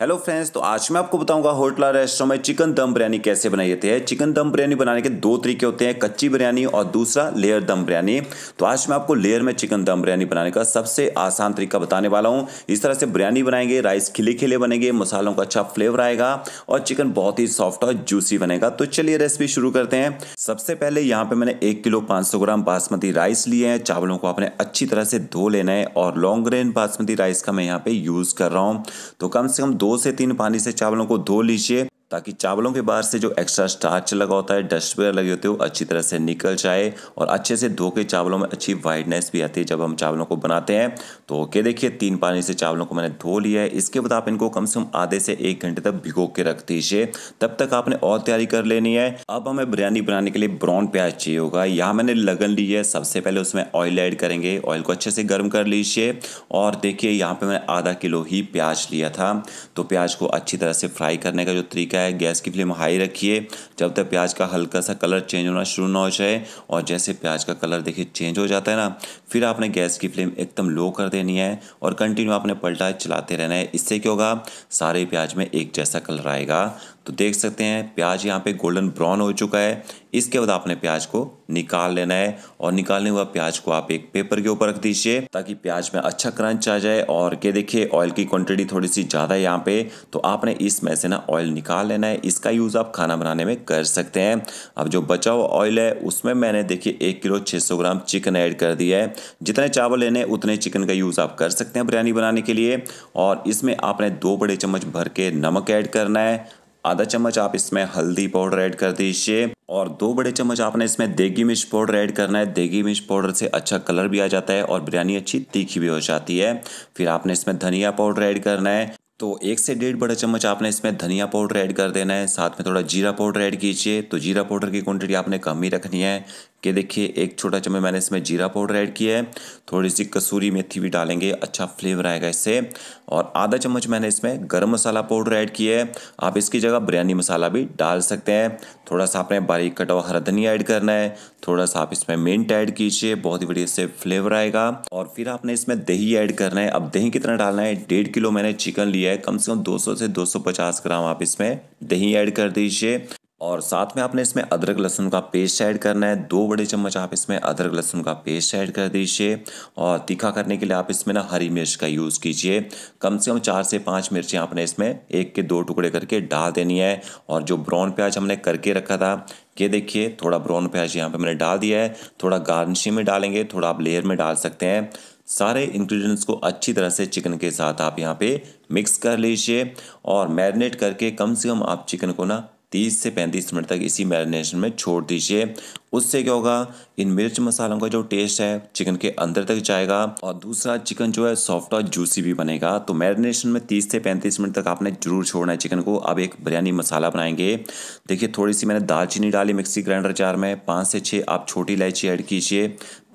hello friends तो आज मैं आपको बताऊंगा होटला रेस्टोरेंट में चिकन दम बिरयानी कैसे बनाई जाती है चिकन दम बिरयानी बनाने के दो तरीके होते हैं कच्ची बिरयानी और दूसरा लेयर दम बिरयानी तो आज मैं आपको लेयर में चिकन दम बिरयानी बनाने का सबसे आसान तरीका बताने वाला हूं इस तरह से बिरयानी बनाएंगे राइस खिले खिले बनेंगे मसालों का अच्छा फ्लेवर आएगा और चिकन बहुत ही सॉफ्ट और जूसी बनेगा तो चलिए रेसिपी शुरू करते हैं सबसे पहले यहाँ पर मैंने एक किलो पाँच ग्राम बासमती राइस लिए हैं चावलों को आपने अच्छी तरह से धो लेना है और लॉन्ग ग्रेन बासमती राइस का मैं यहाँ पर यूज़ कर रहा हूँ तो कम से कम दो से तीन पानी से चावलों को धो लीजिए ताकि चावलों के बाहर से जो एक्स्ट्रा स्टार्च लगा होता है डस्ट वगैरह लगे होते हो वो अच्छी तरह से निकल जाए और अच्छे से धो के चावलों में अच्छी वाइटनेस भी आती है जब हम चावलों को बनाते हैं तो ओके देखिए तीन पानी से चावलों को मैंने धो लिया है इसके बाद आप इनको कम से कम आधे से एक घंटे तक भिगो के रख दीजिए तब तक आपने और तैयारी कर लेनी है अब हमें बिरयानी बनाने के लिए ब्राउन प्याज चाहिए होगा यहाँ मैंने लगन ली है सबसे पहले उसमें ऑयल ऐड करेंगे ऑयल को अच्छे से गर्म कर लीजिए और देखिए यहाँ पर मैंने आधा किलो ही प्याज लिया था तो प्याज को अच्छी तरह से फ्राई करने का जो तरीका क्या है गैस की फ्लेम हाई रखिए जब तक प्याज का हल्का सा कलर चेंज होना शुरू ना हो जाए और जैसे प्याज का कलर देखिए चेंज हो जाता है ना फिर आपने गैस की फ्लेम एकदम लो कर देनी है और कंटिन्यू आपने पलटा चलाते रहना है इससे क्या होगा सारे प्याज में एक जैसा कलर आएगा तो देख सकते हैं प्याज यहाँ पे गोल्डन ब्राउन हो चुका है इसके बाद आपने प्याज को निकाल लेना है और निकालने हुआ प्याज को आप एक पेपर के ऊपर रख दीजिए ताकि प्याज में अच्छा क्रंच आ जाए और ये देखिए ऑयल की क्वांटिटी थोड़ी सी ज़्यादा है यहाँ पे तो आपने इसमें से ना ऑयल निकाल लेना है इसका यूज़ आप खाना बनाने में कर सकते हैं अब जो बचा हुआ ऑयल है उसमें मैंने देखिए एक किलो छः ग्राम चिकन ऐड कर दिया है जितने चावल लेने उतने चिकन का यूज़ आप कर सकते हैं बिरयानी बनाने के लिए और इसमें आपने दो बड़े चम्मच भर के नमक ऐड करना है आधा चम्मच आप इसमें हल्दी पाउडर ऐड कर दीजिए और दो बड़े चम्मच आपने इसमें देगी मिर्च पाउडर ऐड करना है देगी मिर्च पाउडर से अच्छा कलर भी आ जाता है और बिरयानी अच्छी तीखी भी हो जाती है फिर आपने इसमें धनिया पाउडर ऐड करना है तो एक से डेढ़ बड़ा चम्मच आपने इसमें धनिया पाउडर ऐड कर देना है साथ में थोड़ा जीरा पाउडर ऐड कीजिए तो जीरा पाउडर की क्वांटिटी आपने कम ही रखनी है कि देखिए एक छोटा चम्मच मैंने इसमें जीरा पाउडर ऐड किया है थोड़ी सी कसूरी मेथी भी डालेंगे अच्छा फ्लेवर आएगा इससे और आधा चम्मच मैंने इसमें गर्म मसाला पाउडर ऐड किया है आप इसकी जगह बिरयानी मसाला भी डाल सकते हैं थोड़ा सा आपने बारीक कटा हुआ हरा धनिया ऐड करना है थोड़ा सा आप इसमें मिंट ऐड कीजिए बहुत ही बढ़िया से फ्लेवर आएगा और फिर आपने इसमें दही ऐड करना है अब दही कितना डालना है डेढ़ किलो मैंने चिकन लिया है कम से कम 200 से 250 ग्राम आप इसमें दही ऐड कर दीजिए और साथ में आपने इसमें अदरक लहसुन का पेस्ट ऐड करना है दो बड़े चम्मच आप इसमें अदरक लहसुन का पेस्ट ऐड कर दीजिए और तीखा करने के लिए आप इसमें ना हरी मिर्च का यूज़ कीजिए कम से कम चार से पाँच मिर्चें आपने इसमें एक के दो टुकड़े करके डाल देनी है और जो ब्राउन प्याज हमने करके रखा था ये देखिए थोड़ा ब्राउन प्याज यहाँ पर मैंने डाल दिया है थोड़ा गार्निशिंग में डालेंगे थोड़ा आप लेयर में डाल सकते हैं सारे इंग्रेडिएंट्स को अच्छी तरह से चिकन के साथ आप यहाँ पे मिक्स कर लीजिए और मैरिनेट करके कम से कम आप चिकन को ना 30 से 35 मिनट तक इसी मैरिनेशन में छोड़ दीजिए उससे क्या होगा इन मिर्च मसालों का जो टेस्ट है चिकन के अंदर तक जाएगा और दूसरा चिकन जो है सॉफ्ट और जूसी भी बनेगा तो मैरिनेशन में 30 से 35 मिनट तक आपने जरूर छोड़ना है चिकन को अब एक बिरयानी मसाला बनाएंगे देखिए थोड़ी सी मैंने दालचीनी डाली मिक्सी ग्राइंडर चार में पाँच से छः आप छोटी इलायची ऐड कीजिए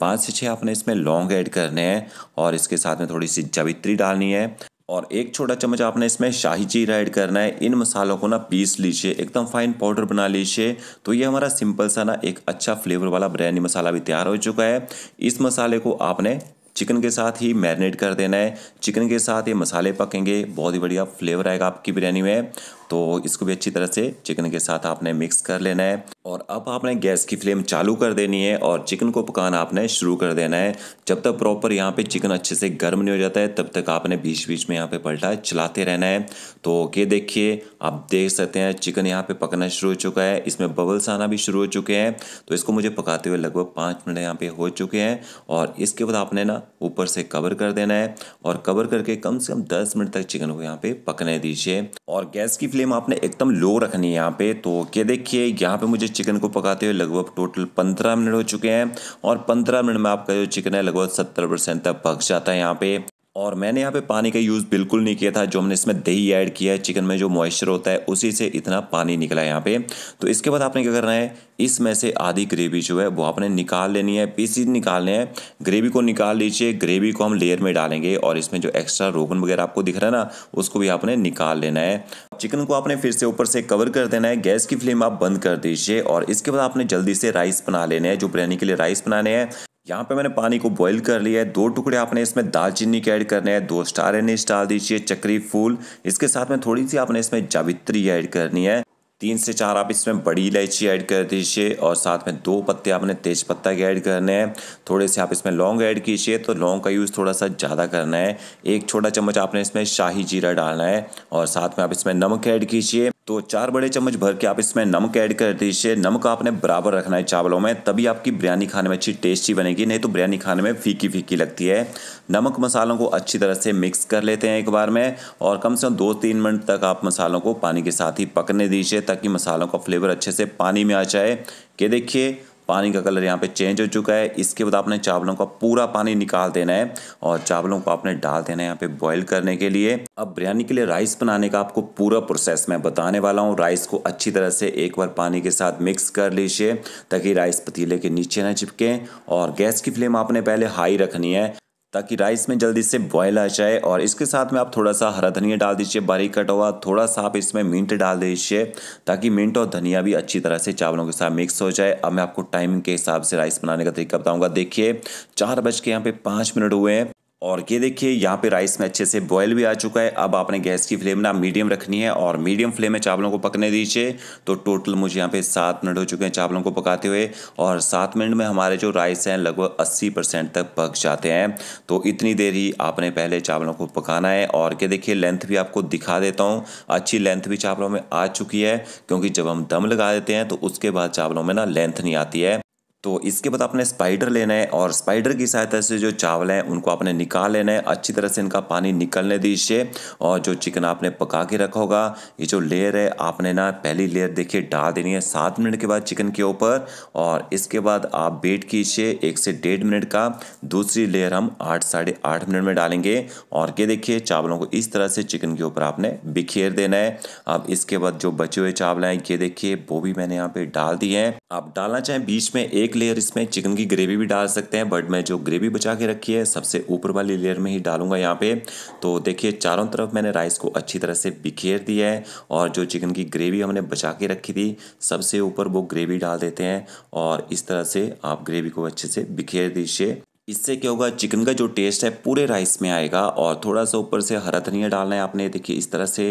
पाँच से छः आपने इसमें लौंग ऐड करने हैं और इसके साथ में थोड़ी सी जावित्री डालनी है और एक छोटा चम्मच आपने इसमें शाही जीरा ऐड करना है इन मसालों को ना पीस लीजिए एकदम फाइन पाउडर बना लीजिए तो ये हमारा सिंपल सा ना एक अच्छा फ्लेवर वाला बिरयानी मसाला भी तैयार हो चुका है इस मसाले को आपने चिकन के साथ ही मैरिनेट कर देना है चिकन के साथ ये मसाले पकेंगे बहुत ही बढ़िया फ्लेवर आएगा आपकी बिरयानी में तो इसको भी अच्छी तरह से चिकन के साथ आपने मिक्स कर लेना है और अब आपने गैस की फ्लेम चालू कर देनी है और चिकन को पकाना आपने शुरू कर देना है जब तक प्रॉपर यहाँ पे चिकन अच्छे से गर्म नहीं हो जाता है तब तक आपने बीच बीच में यहाँ पे पलटा चलाते रहना है तो ये देखिए आप देख सकते हैं चिकन यहाँ पे पकना शुरू हो चुका है इसमें बबल्स आना भी शुरू हो चुके हैं तो इसको मुझे पकाते हुए लगभग पाँच मिनट यहाँ पे हो चुके हैं और इसके बाद आपने ना ऊपर से कवर कर देना है और कवर करके कम से कम दस मिनट तक चिकन को यहाँ पे पकने दीजिए और गैस की फ्लेम आपने एकदम लो रखनी है यहाँ पे तो क्या देखिए यहाँ पे मुझे चिकन को पकाते हुए लगभग टोटल पंद्रह मिनट हो चुके हैं और पंद्रह मिनट में आपका जो चिकन है लगभग सत्तर परसेंट तक पक जाता है यहाँ पे और मैंने यहाँ पे पानी का यूज़ बिल्कुल नहीं किया था जो हमने इसमें दही ऐड किया है चिकन में जो मॉइस्चर होता है उसी से इतना पानी निकला है यहाँ पे तो इसके बाद आपने क्या करना है इसमें से आधी ग्रेवी जो है वो आपने निकाल लेनी है पीसी निकालने हैं ग्रेवी को निकाल लीजिए ग्रेवी को हम लेयर में डालेंगे और इसमें जो एक्स्ट्रा रोगन वगैरह आपको दिख रहा है ना उसको भी आपने निकाल लेना है चिकन को आपने फिर से ऊपर से कवर कर देना है गैस की फ्लेम आप बंद कर दीजिए और इसके बाद आपने जल्दी से राइस बना लेने हैं जो बिरयानी के लिए राइस बनाने हैं यहाँ पे मैंने पानी को बॉईल कर लिया है दो टुकड़े आपने इसमें दालचीनी के ऐड करने हैं दो स्टार एनिश डाल दीजिए चक्री फूल इसके साथ में थोड़ी सी आपने इसमें जावित्री ऐड करनी है तीन से चार आप इसमें बड़ी इलायची ऐड कर दीजिए और साथ में दो पत्ते आपने तेज पत्ता के ऐड करने हैं थोड़े से आप इसमें लौंग ऐड कीजिए तो लौंग का यूज़ थोड़ा सा ज़्यादा करना है एक छोटा चम्मच आपने इसमें शाही जीरा डालना है और साथ में आप इसमें नमक ऐड कीजिए तो चार बड़े चम्मच भर के आप इसमें नमक ऐड कर दीजिए नमक आपने बराबर रखना है चावलों में तभी आपकी बिरयानी खाने में अच्छी टेस्टी बनेगी नहीं तो बिरयानी खाने में फीकी फीकी लगती है नमक मसालों को अच्छी तरह से मिक्स कर लेते हैं एक बार में और कम से कम दो तीन मिनट तक आप मसालों को पानी के साथ ही पकने दीजिए ताकि मसालों का फ्लेवर अच्छे से पानी में आ जाए कि देखिए पानी का कलर यहाँ पे चेंज हो चुका है इसके बाद आपने चावलों का पूरा पानी निकाल देना है और चावलों को आपने डाल देना है यहाँ पे बॉईल करने के लिए अब बिरयानी के लिए राइस बनाने का आपको पूरा प्रोसेस मैं बताने वाला हूँ राइस को अच्छी तरह से एक बार पानी के साथ मिक्स कर लीजिए ताकि राइस पतीले के नीचे ना चिपके और गैस की फ्लेम आपने पहले हाई रखनी है ताकि राइस में जल्दी से बॉयल आ जाए और इसके साथ में आप थोड़ा सा हरा धनिया डाल दीजिए बारीक कटा हुआ थोड़ा सा आप इसमें मिंट डाल दीजिए ताकि मिंट और धनिया भी अच्छी तरह से चावलों के साथ मिक्स हो जाए अब मैं आपको टाइमिंग के हिसाब से राइस बनाने का तरीका बताऊंगा देखिए चार बज के यहाँ पे पाँच मिनट हुए हैं और ये देखिए यहाँ पे राइस में अच्छे से बॉयल भी आ चुका है अब आपने गैस की फ्लेम ना मीडियम रखनी है और मीडियम फ्लेम में चावलों को पकने दीजिए तो टोटल मुझे यहाँ पे सात मिनट हो चुके हैं चावलों को पकाते हुए और सात मिनट में हमारे जो राइस हैं लगभग अस्सी परसेंट तक पक जाते हैं तो इतनी देर ही आपने पहले चावलों को पकाना है और ये देखिए लेंथ भी आपको दिखा देता हूँ अच्छी लेंथ भी चावलों में आ चुकी है क्योंकि जब हम दम लगा देते हैं तो उसके बाद चावलों में ना लेंथ नहीं आती है तो इसके बाद आपने स्पाइडर लेना है और स्पाइडर की सहायता से जो चावल हैं उनको आपने निकाल लेना है अच्छी तरह से इनका पानी निकलने दीजिए और जो चिकन आपने पका के रखा होगा ये जो लेयर है आपने ना पहली लेयर देखिए डाल देनी है सात मिनट के बाद चिकन के ऊपर और इसके बाद आप वेट कीजिए एक से डेढ़ मिनट का दूसरी लेयर हम आठ साढ़े आठ मिनट में डालेंगे और ये देखिए चावलों को इस तरह से चिकन के ऊपर आपने बिखेर देना है अब इसके बाद जो बचे हुए चावल हैं ये देखिए वो भी मैंने यहाँ पर डाल दिए हैं आप डालना चाहें बीच में एक एक लेयर इसमें चिकन की ग्रेवी भी डाल सकते हैं बट मैं जो ग्रेवी बचा के रखी है सबसे ऊपर वाली लेयर में ही डालूंगा यहाँ पे तो देखिए चारों तरफ मैंने राइस को अच्छी तरह से बिखेर दिया है और जो चिकन की ग्रेवी हमने बचा के रखी थी सबसे ऊपर वो ग्रेवी डाल देते हैं और इस तरह से आप ग्रेवी को अच्छे से बिखेर दीजिए इससे क्या होगा चिकन का जो टेस्ट है पूरे राइस में आएगा और थोड़ा सा ऊपर से हरा धनिया डालना है आपने देखिए इस तरह से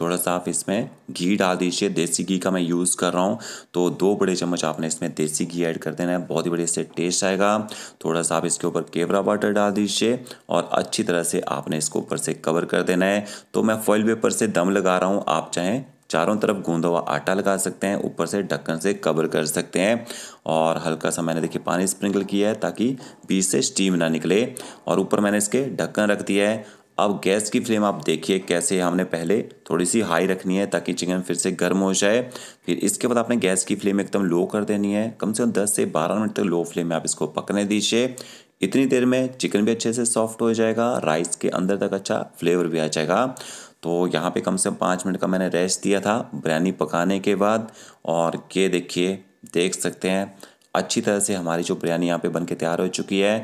थोड़ा सा आप इसमें घी डाल दीजिए देसी घी का मैं यूज़ कर रहा हूँ तो दो बड़े चम्मच आपने इसमें देसी घी ऐड कर देना है बहुत ही बढ़िया से टेस्ट आएगा थोड़ा सा आप इसके ऊपर केवरा वाटर डाल दीजिए और अच्छी तरह से आपने इसको ऊपर से कवर कर देना है तो मैं फॉइल पेपर से दम लगा रहा हूँ आप चाहें चारों तरफ गूंदा हुआ आटा लगा सकते हैं ऊपर से ढक्कन से कवर कर सकते हैं और हल्का सा मैंने देखिए पानी स्प्रिंकल किया है ताकि बीच से स्टीम ना निकले और ऊपर मैंने इसके ढक्कन रख दिया है अब गैस की फ्लेम आप देखिए कैसे हमने पहले थोड़ी सी हाई रखनी है ताकि चिकन फिर से गर्म हो जाए फिर इसके बाद आपने गैस की फ्लेम एकदम लो कर देनी है कम से कम 10 से 12 मिनट तक लो फ्लेम में आप इसको पकने दीजिए इतनी देर में चिकन भी अच्छे से सॉफ्ट हो जाएगा राइस के अंदर तक अच्छा फ्लेवर भी आ जाएगा तो यहाँ पे कम से कम पाँच मिनट का मैंने रेस्ट दिया था बिरयानी पकाने के बाद और ये देखिए देख सकते हैं अच्छी तरह से हमारी जो बिरयानी यहाँ पे बन के तैयार हो चुकी है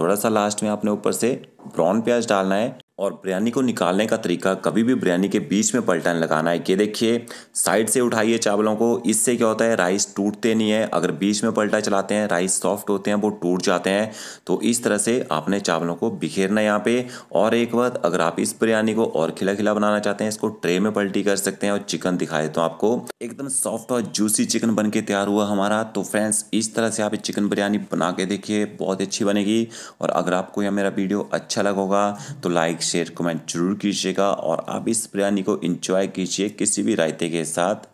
थोड़ा सा लास्ट में आपने ऊपर से ब्राउन प्याज डालना है और बिरयानी को निकालने का तरीका कभी भी बिरयानी के बीच में पलटन लगाना है ये देखिए साइड से उठाइए चावलों को इससे क्या होता है राइस टूटते नहीं है अगर बीच में पलटा चलाते हैं राइस सॉफ्ट होते हैं वो टूट जाते हैं तो इस तरह से आपने चावलों को बिखेरना यहाँ पे और एक बात अगर आप इस बिरयानी को और खिला खिला बनाना चाहते हैं इसको ट्रे में पलटी कर सकते हैं और चिकन दिखा देता तो हूँ आपको एकदम सॉफ्ट और जूसी चिकन बन के तैयार हुआ हमारा तो फ्रेंड्स इस तरह से आप चिकन बिरयानी बना के देखिए बहुत अच्छी बनेगी और अगर आपको यह मेरा वीडियो अच्छा लगेगा तो लाइक शेयर कमेंट जरूर कीजिएगा और आप इस बिरयानी को इंजॉय कीजिए किसी भी रायते के साथ